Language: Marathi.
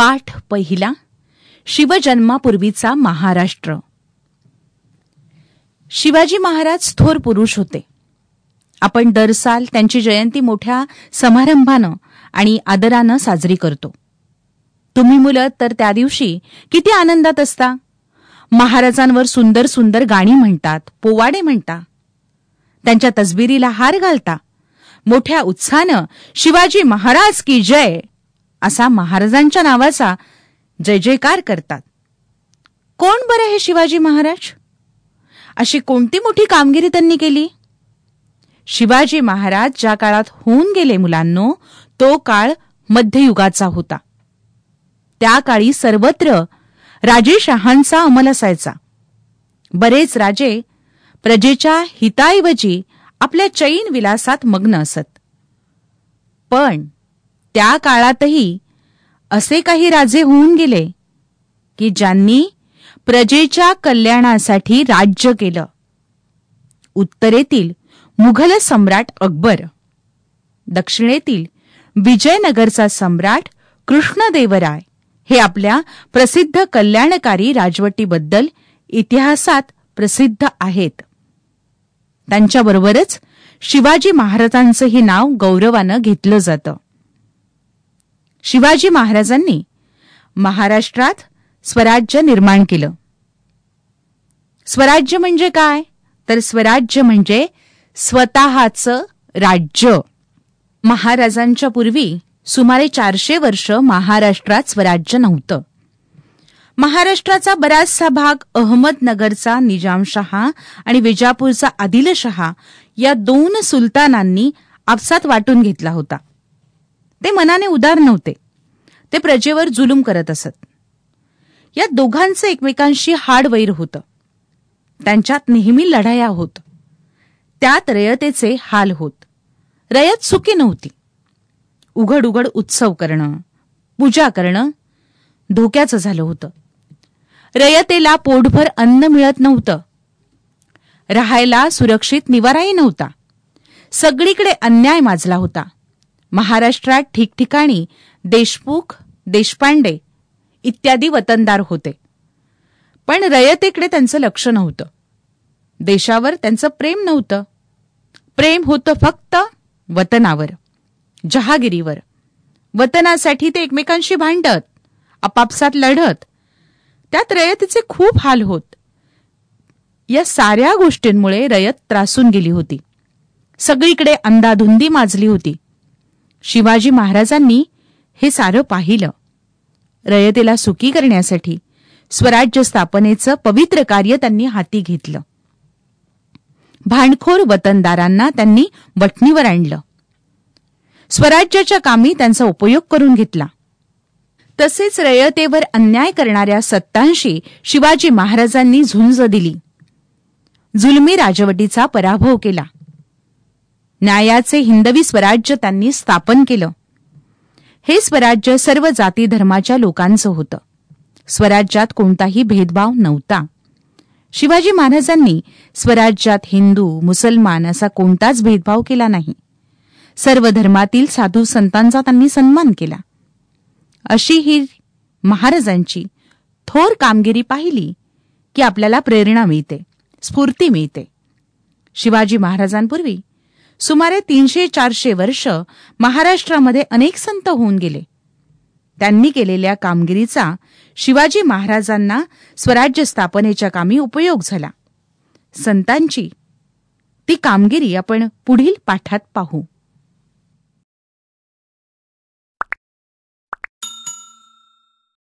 पाठ पहिला शिवजन्मापूर्वीचा महाराष्ट्र शिवाजी महाराज थोर पुरुष होते आपण दर साल त्यांची जयंती मोठ्या समारंभानं आणि आदरानं साजरी करतो तुम्ही मुलं तर त्या दिवशी किती आनंदात असता महाराजांवर सुंदर सुंदर गाणी म्हणतात पोवाडे म्हणता त्यांच्या तसबिरीला हार घालता मोठ्या उत्साहानं शिवाजी महाराज की जय असा महाराजांच्या नावाचा जय जयकार करतात कोण बरं हे शिवाजी महाराज अशी कोणती मोठी कामगिरी त्यांनी केली शिवाजी महाराज ज्या काळात होऊन गेले मुलांनो तो काळ मध्ययुगाचा होता त्या काळी सर्वत्र राजेशहांचा अमल असायचा बरेच राजे प्रजेच्या हिताऐवजी आपल्या चैन विलासात मग्न असत पण त्या काळातही असे काही राजे होऊन गेले की ज्यांनी प्रजेच्या कल्याणासाठी राज्य केलं उत्तरेतील मुघल सम्राट अकबर दक्षिणेतील विजयनगरचा सम्राट कृष्णदेवराय हे आपल्या प्रसिद्ध कल्याणकारी राजवटीबद्दल इतिहासात प्रसिद्ध आहेत त्यांच्याबरोबरच शिवाजी महाराजांचंही नाव गौरवानं घेतलं जातं शिवाजी महाराजांनी महाराष्ट्रात स्वराज्य निर्माण केलं स्वराज्य म्हणजे काय तर स्वराज्य म्हणजे स्वतःच राज्य महाराजांच्या पूर्वी सुमारे चारशे वर्ष महाराष्ट्रात स्वराज्य नव्हतं महाराष्ट्राचा बराचसा भाग अहमदनगरचा निजामशहा आणि विजापूरचा आदिलशहा या दोन सुलतानांनी आपसात वाटून घेतला होता ते मनाने उदार नव्हते ते प्रजेवर जुलूम करत असत या दोघांचं एकमेकांशी हाड वैर होतं त्यांच्यात नेहमी लढाया होत त्यात रयतेचे हाल होत रयत सुखी नव्हती उघड उघड उत्सव करणं पूजा करणं धोक्याचं झालं होतं रयतेला पोटभर अन्न मिळत नव्हतं राहायला सुरक्षित निवाराही नव्हता सगळीकडे अन्याय माजला होता महाराष्ट्रात ठिकठिकाणी देशमुख देशपांडे इत्यादी वतनदार होते पण रयतेकडे त्यांचं लक्ष नव्हतं देशावर त्यांचं प्रेम नव्हतं प्रेम होतं फक्त वतनावर जहागिरीवर वतनासाठी ते एकमेकांशी भांडत आपापसात लढत त्यात रयतीचे खूप हाल होत या साऱ्या गोष्टींमुळे रयत त्रासून गेली होती सगळीकडे अंधाधुंदी माजली होती शिवाजी महाराजांनी हे सारं पाहिलं रयतेला सुखी करण्यासाठी स्वराज्य स्थापनेचं पवित्र कार्य त्यांनी हाती घेतलं भांडखोर वतनदारांना त्यांनी बटणीवर आणलं स्वराज्याच्या कामी त्यांचा उपयोग करून घेतला तसेच रयतेवर अन्याय करणाऱ्या सत्तांशी शिवाजी महाराजांनी झुंज दिली जुलमी राजवटीचा पराभव केला न्यायाचे हिंदवी स्वराज्य त्यांनी स्थापन केलं हे स्वराज्य सर्व जाती धर्माच्या लोकांचं होतं स्वराज्यात कोणताही भेदभाव नव्हता शिवाजी महाराजांनी स्वराज्यात हिंदू मुसलमान असा कोणताच भेदभाव केला नाही सर्व धर्मातील साधू संतांचा त्यांनी सन्मान केला अशी ही महाराजांची थोर कामगिरी पाहिली की आपल्याला प्रेरणा मिळते स्फूर्ती मिळते शिवाजी महाराजांपूर्वी सुमारे तीनशे चारशे वर्ष महाराष्ट्रामध्ये अनेक संत होऊन गेले त्यांनी केलेल्या कामगिरीचा शिवाजी महाराजांना स्वराज्य स्थापनेच्या कामी उपयोग झाला संतांची ती कामगिरी आपण पुढील पाठात पाहू